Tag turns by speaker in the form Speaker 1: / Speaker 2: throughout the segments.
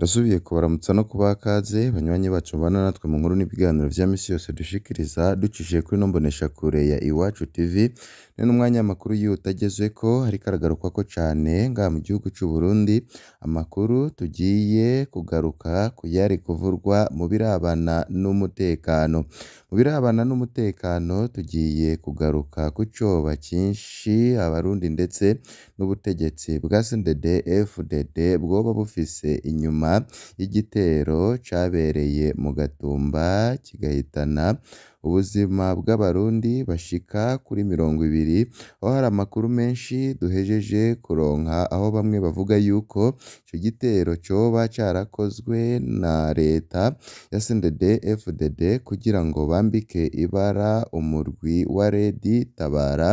Speaker 1: Ndasubiye kubaramutsa no kubaha ikaze banywanyi bacu mubana natwe mu nkuru n'ibiganiro bya minsi yose dushikiriza ducishije kuri ino mboneshakure ya Iwacu TV n'umwanya amakuru iyo utageze ko ariko aragarukwaho cyane ngaha mu gihugu cy'u Burundi amakuru tugiye kugaruka ku yari kuvurwa mu birabana n'umutekano mu birabana n'umutekano tugiye kugaruka ku cyoba cyinshi abarundi ndetse n'ubutegetsi bwa CNDD FDD bwoba bufise inyuma y'igitero cyabereye mu Gatumba kigahitana ubuzima bw'Abarundi bashika kuri mirongo ibiri, aho hari amakuru menshi duhejeje kuronka aho bamwe bavuga yuko icyo gitero coba carakozwe na leta ya CNDD-FDD kugira ngo bambike ibara umurwi wa Redi Tabara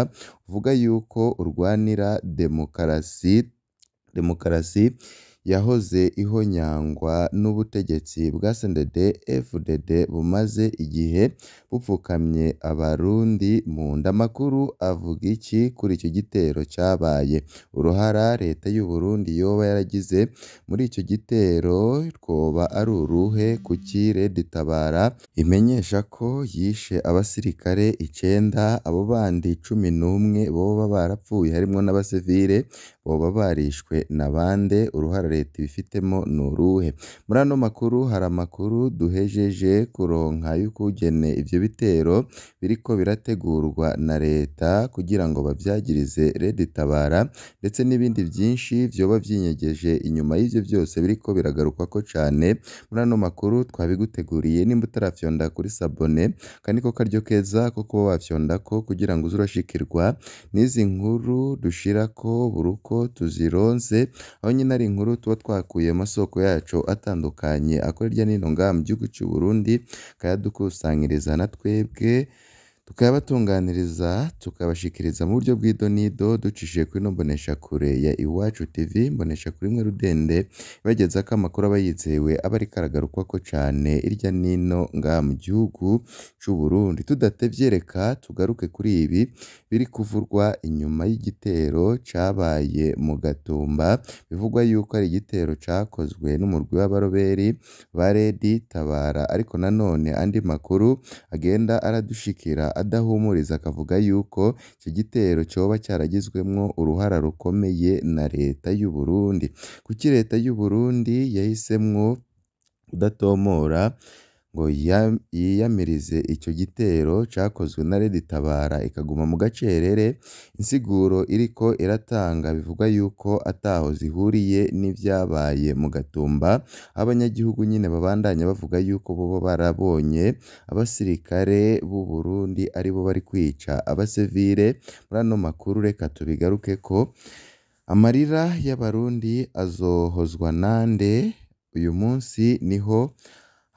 Speaker 1: uvuga yuko urwanira demokarasi demokarasi yahoze ihonyangwa n'ubutegetsi bwa CNDD-FDD bumaze igihe bupfukamye Abarundi mu ndamakuru avuga iki kuri icyo gitero cyabaye? Uruhara Leta y'u Burundi yoba yaragize muri icyo gitero twoba ari uruhe? Kuki Red Tabara imenyesha ko yishe abasirikare icyenda abo bandi cumi n'umwe boba barapfuye harimwo n'abasivile? boba barishwe na bande uruhare leta ibifitemo ni uruhe? Muri ano makuru hari amakuru duhejeje ku ironka y'ukungene ivyo bitero biriko birategurwa na leta kugira ngo babyagirize Redio-Tabara ndetse n'ibindi byinshi byoba vyinyegeje inyuma y'ivyo byose biriko biragarukwako cane muri ano makuru twabiguteguriye nimba utarafyonda kuri sabone kandi ko karyo keza ko kuba ko kugira ngo uze urashikirwa n'izi nkuru ko buruko tuzironse aho nyine ari inkuru tuba twakuye amasoko yacu atandukanye akora hirya no ngaha mu gihugu cy'u Burundi akayadukusanyiriza na twebwe tukayabatunganiriza tukabashikiriza mu buryo bw'idonido ducishije kuri ino mboneshakure ya Iwacu TV mboneshakure imwe rudende ko amakuru aba yizewe aba ariko aragarukwako cyane irya n'ino ngaha mu gihugu cy'u Burundi tudatevye reka tugaruke kuri ibi biri kuvurwa inyuma y'igitero cabaye mu Gatumba bivugwa yuko ari igitero cakozwe n'umurwi w'abaroberi ba Redi Tabara ariko nanone andi makuru agenda aradushikira adahumuriza akavuga yuko icyo gitero cyoba cyaragizwemwo uruhara rukomeye na Leta y'u Burundi kuki Leta y'u Burundi yahisemwo kudatomora ngo yiyamirize icyo gitero cyakozwe na Red Tabara ikaguma mu gacerere, insiguro iriko iratanga bivuga yuko ataho zihuriye n’ibyabaye mu Gatumba, abanyagihugu nyine babandanya bavuga yuko bobo barabonye abasirikare b'u Burundi aribo bari kwica abasivile, muri ano makuru reka tubigarukeko, amarira y'abarundi azohozwa nande? Uyu munsi niho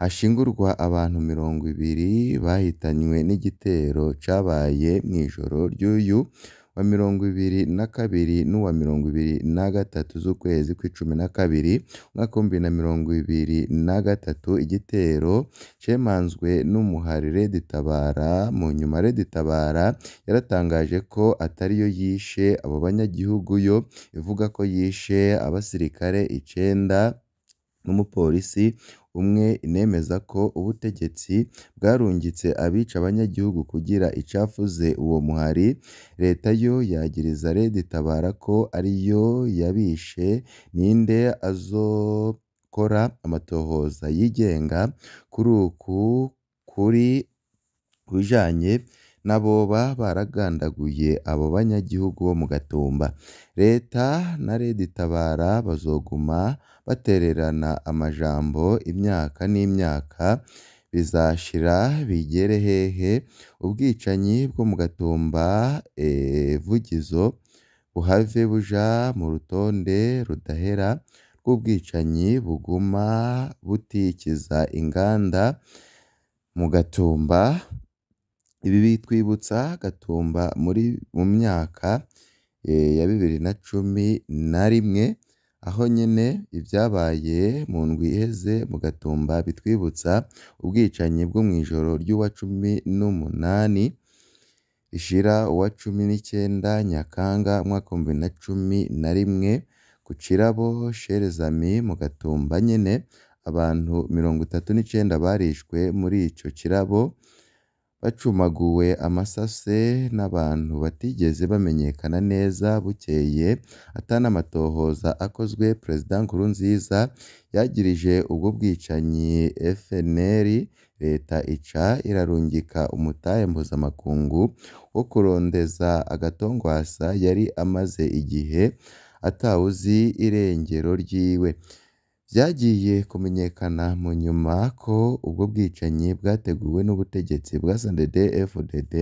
Speaker 1: hashingurwa abantu mirongo ibiri bahitanywe n'igitero cabaye ijoro ry'uyu wa mirongo ibiri na kabiri n'uwa mirongo ibiri na gatatu z'ukwezi kw'icumi na kabiri umwaka w'ibihumbi na mirongo ibiri na gatatu igitero cemanzwe n'umuhari Tabara mu nyuma Tabara yaratangaje ko yo yishe abo banyagihugu yo ivuga ko yishe abasirikare icenda n'umupolisi umwe inemeza ko ubutegetsi bwarungitse abica abanyagihugu kugira icafuze uwo muhari, leta yo yagiriza Red Tabara ko ariyo yabishe, ninde azokora amatohoza yigenga kuri uku kuri ku nabo baba baragandaguye abo banyagihugu bo mu Gatumba Leta na Red Tabara bazoguma batererana amajambo imyaka n'imyaka bizashira bigere hehe ubwicanyi bwo mu Gatumba eeevugizo buhave buja mu rutonde rudahera rw'ubwicanyi buguma butikiza inganda mu Gatumba Ibi bitwibutsa Gatumba muri mu myaka e, ya bibiri na cumi na rimwe aho nyine ibyabaye mu ndwi iheze mu Gatumba bitwibutsa ubwicanyi bwo mw'ijoro ry'uwa cumi n'umunani rishira uwa cumi n'icyenda, Nyakanga umwaka w'ibihumbi bibiri na cumi na rimwe ku kirabo, Chez mu Gatumba nyine, abantu mirongo itatu n’icyenda barishwe muri icyo kirabo. bacumaguwe amasase n'abantu batigeze bamenyekana neza bukeye atana amatohoza akozwe Perezida Nkurunziza yagirije ubwo bwicanyi FNL leta ica irarungika umutahe mpuzamakungu wo kurondeza agatongwasa yari amaze igihe atawuzi irengero ryiwe Byagiye kumenyekana mu nyuma ko ubwo bwicanyi bwateguwe n'ubutegetsi bwa CNDD-FDD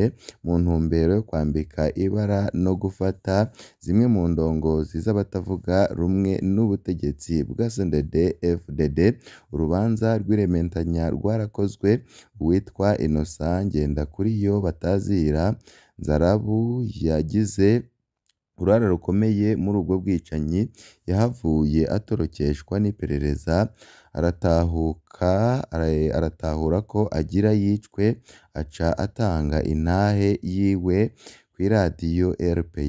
Speaker 1: mu ntumbero yo kwambika ibara no gufata zimwe mu ndongozi z'abatavuga rumwe n'ubutegetsi bwa CNDD-FDD. Urubanza rw'irementanya rwarakozwe, uwitwa kuri yo Batazira Nzaraba yagize uruhare rukomeye muri ubwo bwicanyi yahavuye atorokeshwa n'iperereza aratahura ko Agira yicwe aca atanga inahe yiwe ku iradiyo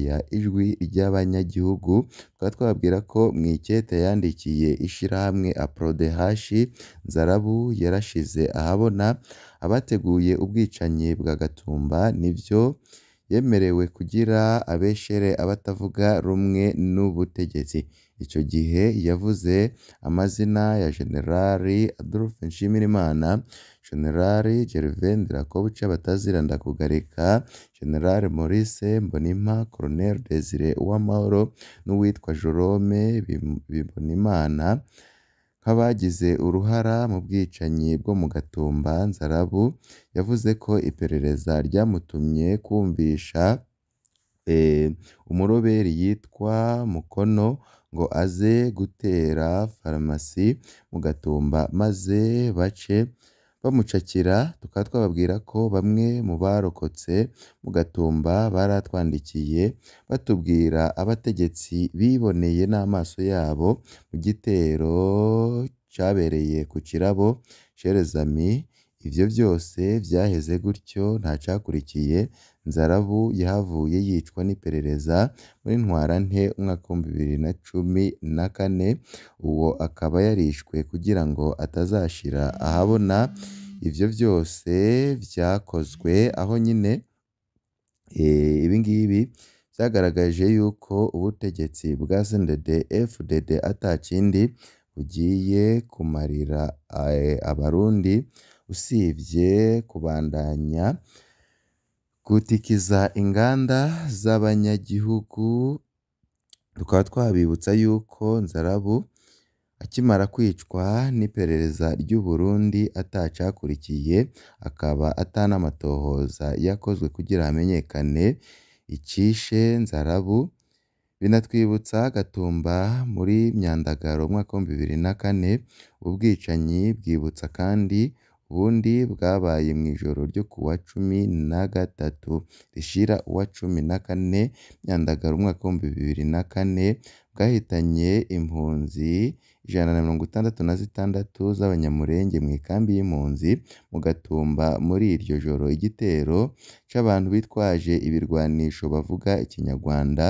Speaker 1: ya Ijwi ry'abanyagihugu tukaba twababwira ko Mwikete yandikiye Ishirahamwe APRODH Nzarabu yarashize ahabona abateguye ubwicanyi bwa Gatumba n'ibyo yemerewe kugira abeshyere abatavuga rumwe n'ubutegetsi. Icyo gihe yavuze amazina ya Jenerali Adolphe Nshimirimana, Jenerali Gervais Ndirakobuca Batazira kugarika Jenerali Maurice Mbonimpa, Colonel Desire Uwamahoro n'uwitwa Jerome Bibonimana, nk'abagize uruhara mu bwicanyi bwo mu Gatumba Nzaraba yavuze ko iperereza ryamutumye kumvisha eh, umuroberi yitwa Mukono ngo aze gutera farumasi mu Gatumba maze bace bamucakira tukaba twababwira ko bamwe mu barokotse mu Gatumba baratwandikiye batubwira abategetsi biboneye n'amaso yabo mu gitero cyabereye ku Kirabo Chez ibyo byose byaheze gutyo ntacyakurikiye Nzarabu yahavuye yicwa n'iperereza muri Ntwarante umwaka w'ibihumbi bibiri na cumi na kane, uwo akaba yarishwe kugira ngo atazashira ahabona ibyo byose byakozwe, aho nyine eh, ibi ngibi byagaragaje yuko ubutegetsi bwa CNDD-FDD atakindi bugiye kumarira eh, Abarundi usibye kubandanya gutikiza inganda z'abanyagihugu, tukaba twabibutsa yuko Nzaraba akimara kwicwa n'iperereza ry'u Burundi atacakurikiye, akaba atanamatohoza yakozwe kugira hamenyekane icishe Nzaraba, binatwibutsa Gatumba muri Myandagaro mu w'ibihumbi bibiri na kane, ubwicanyi bwibutsa kandi ubundi bwabaye mu ijoro ryo kuwa cumi na gatatu rishira uwa cumi na kane Nyandagara umwaka w'ibihumbi bibiri na kane bwahitanye impunzi ijana na mirongo itandatu na zitandatu zabanyamurenge mu ikambi y'impunzi mu Gatumba muri iryo joro igitero cyabantu bitwaje ibirwanisho bavuga Ikinyarwanda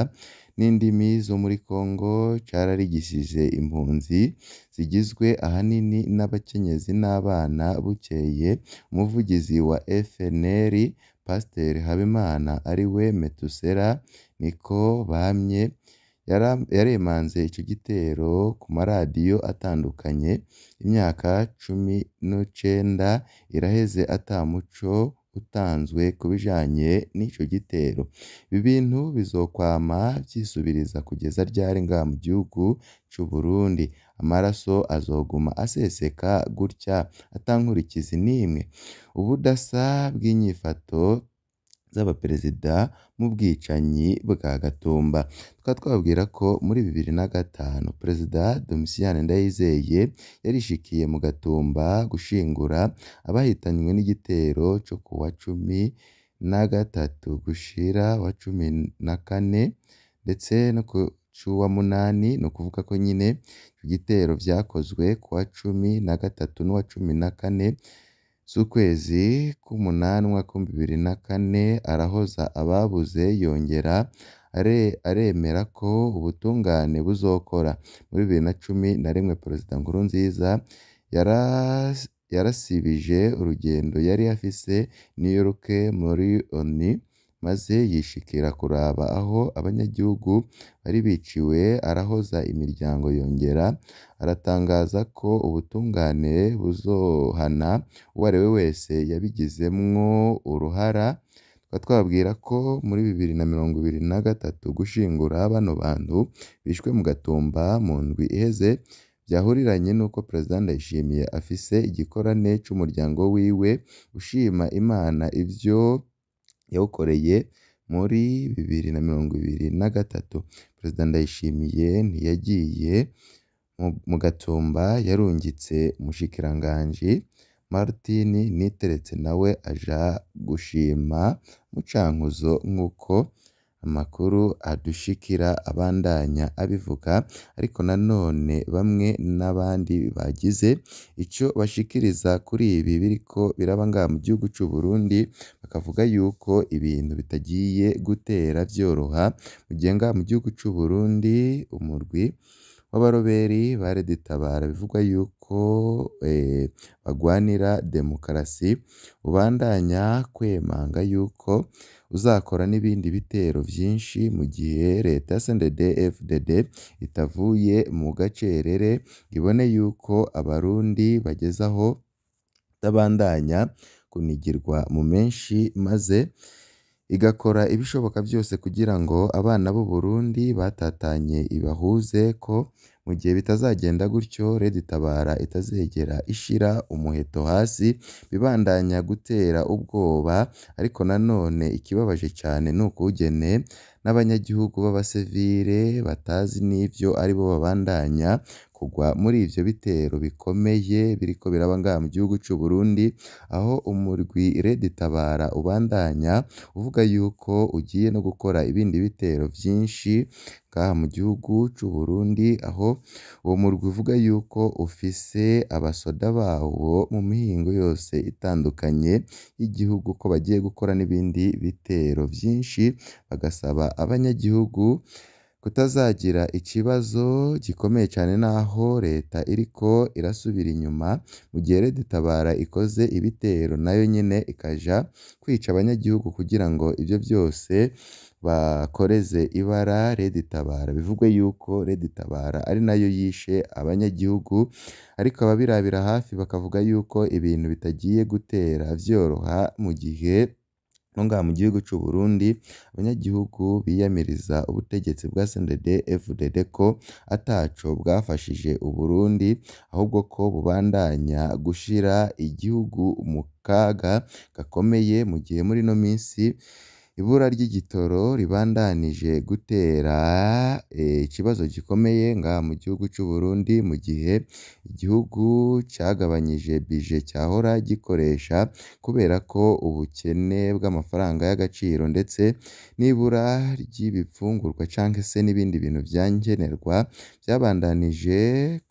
Speaker 1: n'indimi zo muri Congo cyararigishije impunzi zigizwe ahanini n'abakenyezi n'abana bukeye umuvugizi wa FNL Pasteur Habimana ari we Metusera niko Bamye yaremanze icyo gitero ku maradiyo atandukanye imyaka cumi nucenda iraheze atamuco, muco utanzwe ku bijanye n'ico gitero ibi bintu bizokwama vyisubiriza kugeza ryari ngaha mu gihugu c'u Burundi amaraso azoguma aseseka gutya ata nkurikizi n'imwe ubudasa bw'inyifato z'abaperezida mu bwicanyi bwa Gatumba tukaba twababwira ko muri bibiri na gatanu Perezida Domisiyane Ndayizeye yarishikiye mu Gatumba gushingura abahitanywe n'igitero cyo ku wa cumi na gatatu gushira wa cumi na kane ndetse no ku cuwa munani ni ukuvuga ko nyine ibyo gitero byakozwe ku wa cumi na gatatu n'uwa cumi na kane z'ukwezi k'umunanwa ku bibiri na kane arahoza ababuze yongera aremera ko ubutungane buzokora. Muri bibiri na cumi na rimwe Perezida Nkurunziza yarasibije urugendo yari afise New York muri Onu. maze yishikira kuraba aho abanyagihugu bari biciwe arahoza imiryango yongera aratangaza ko ubutungane buzohana uwo ari we wese yabigizemwo uruhara tukaba twababwira ko muri bibiri na mirongo ibiri na gatatu gushingura bano bantu bishwe mu Gatumba mu ndwi iheze byahuriranye n'uko Perezida Ndayishimiye afise igikorane cy'umuryango wiwe ushima Imana ivyo yawukoreye muri bibiri na mirongo ibiri na gatatu, Perezida Ndayishimiye ntiyagiye mu Gatumba yarungitse Umushikiranganji Martin Niteretse nawe aja gushima Mucankuzo nk'uko Amakuru adushikira abandanya abivuga ariko nanone bamwe n'abandi bagize icyo bashikiriza kuri ibi biriko biraba ngaha mu gihugu cy’u Burundi bakavuga yuko ibintu bitagiye gutera byoroha mu gihe ngaha mu gihugu cy’u Burundi umurwi b'abaroberi bariditabara bivugwa yuko eh, bagwanira demokarasi ubandanya kwemanga yuko uzakora n'ibindi bitero byinshi mu gihe leta CNDD-FDD itavuye mu gacerere ibone yuko abarundi bageze aho kutabandanya kunigirwa mu menshi maze igakora ibishoboka byose kugira ngo abana b'u Burundi batatanye ibahuze ko mu gihe bitazagenda gutyo Red Tabara itazegera ishira umuheto hasi bibandanya gutera ubwoba ariko nanone ikibabaje cyane ni ukugene n'abanyagihugu b'abasivile batazi n'ivyo aribo babandanya kugwa muri ivyo bitero bikomeye biriko biraba ngaha mu gihugu c'u Burundi aho umurwi Red Tabara ubandanya uvuga yuko ugiye no gukora ibindi bitero vyinshi ngaha mu gihugu c'u Burundi aho uwo murwi uvuga yuko ufise abasoda bawo mu mihingo yose itandukanye y'igihugu ko bagiye gukora n'ibindi bitero vyinshi bagasaba abanyagihugu kutazagira ikibazo gikomeye cyane n'aho Leta iriko irasubira inyuma mu gihe Red Tabara ikoze ibitero nayo nyine ikaja kwica abanyagihugu kugira ngo ibyo byose bakoreze ibara Red Tabara bivugwe yuko Red Tabara ari nayo yishe abanyagihugu ariko ababirabira hafi bakavuga yuko ibintu bitagiye gutera byoroha mu gihe. Ntunga mu gihugu cy'u Burundi, abanyagihugu biyamiriza ubutegetsi bwa CNDD-FDD ko ataco bwafashije u Burundi, ahubwo ko bubandanya gushira igihugu mu kaga gakomeye mu gihe muri no minsi Ibura ry'igitoro ribandanije gutera eh, ikibazo gikomeye nga mu gihugu cy'u Burundi mu gihe igihugu cyagabanyije bije cyahora gikoresha kubera ko ubukene bw'amafaranga y'agaciro ndetse n'ibura ry'ibipfungurwa cyangwa se n'ibindi bintu vya nkenerwa byabandanije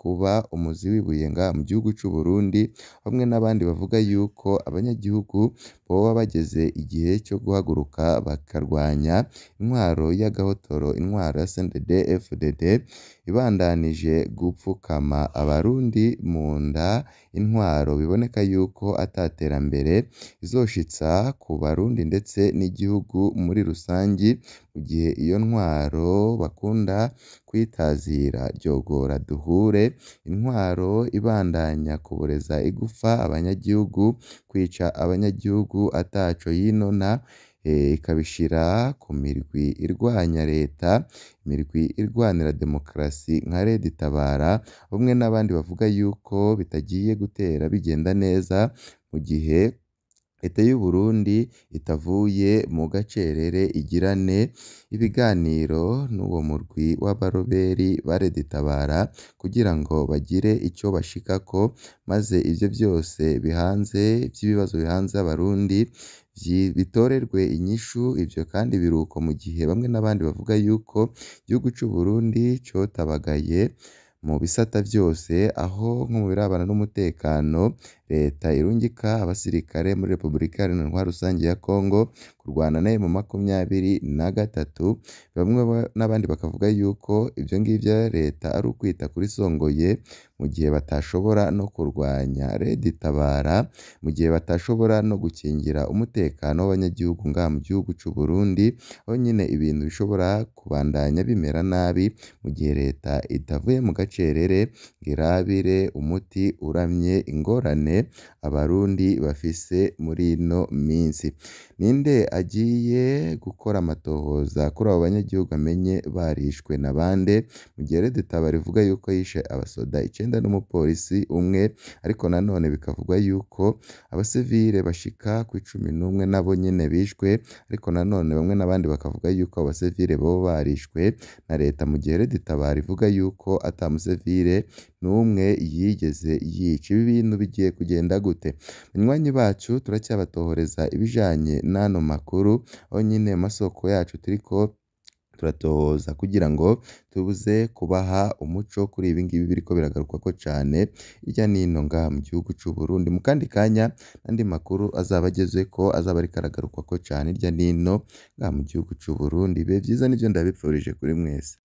Speaker 1: kuba umuzi w'ibuye ngaha mu gihugu cy'u Burundi hamwe n'abandi bavuga yuko abanyagihugu boba bageze igihe cyo guhaguruka bakarwanya intwaro y'agahotoro intwaro ya CNDD-FDD ibandanije gupfukama abarundi mu nda intwaro biboneka yuko ata izoshitsa ku Barundi ndetse n'igihugu muri rusange mu gihe iyo ntwaro bakunda kwitazira Ryogora duhure intwaro ibandanya kuboreza igufa abanyagihugu, kwica abanyagihugu ataco yinona, eh, ikabishira ku mirwi irwanya leta, imirwi irwanira demokarasi nka Red Tabara umwe n'abandi bavuga yuko bitagiye gutera bigenda neza mu gihe Leta y'u Burundi itavuye mu gacerere igirane ibiganiro n'uwo murwi w'abaroberi baredutabara kugira ngo bagire icyo bashikako maze ibyo byose bihanze vy'ibibazo bihanze abarundi bitorerwe inyishu, ibyo kandi biruko mu gihe bamwe n'abandi bavuga yuko igihugu cyu Burundi cyotabagaye mu bisata byose aho nko mu birabana n'umutekano. Leta irungika abasirikare muri Repubulika Iharanira Rusange ya Congo kurwana na M23 bamwe n'abandi bakavuga yuko ibyo ngibyo leta ari ukwita kuri Songoye mu gihe batashobora no kurwanya Red Tabara mu gihe batashobora no gukingira umutekano w'abanyagihugu ngaha mu gihugu cy'u Burundi aho nyine ibintu bishobora kubandanya bimera nabi mu gihe leta itavuye mu gacerere ngo irabire umuti uramye ingorane Abarundi bafise muri ino minsi. Ninde agiye gukora amatohoza kuri abo banyagihugu amenye barishwe na bande? Mugerede Tabaro ivuga yuko yishe abasoda icyenda n'umupolisi umwe ariko nanone bikavugwa yuko abasivile bashika kw'icumi n'umwe nabo nyine bishwe ariko nanone bamwe n'abandi bakavuga yuko abasivile bo barishwe na leta mugihe Red Tabaro ivuga yuko ata n'umwe yigeze yica. Ibi bintu bigiye kugenda gute? Banywanyi bacu turacyabatohoreza ibijanye n'ano makuru, aho nyene mu masoko yacu turiko turatohoza kugira ngo tuze kubaha umuco kuri ibi ngibi biriko ko cyane hirya no hino ngaha mu gihugu cy’u Burundi, mu kandi kanya n'andi makuru azaba ko azaba ariko ko cyane hirya nino hino ngaha mu gihugu cy’u Burundi, ibihe vyiza nivyo ndabipfurije kuri mwese.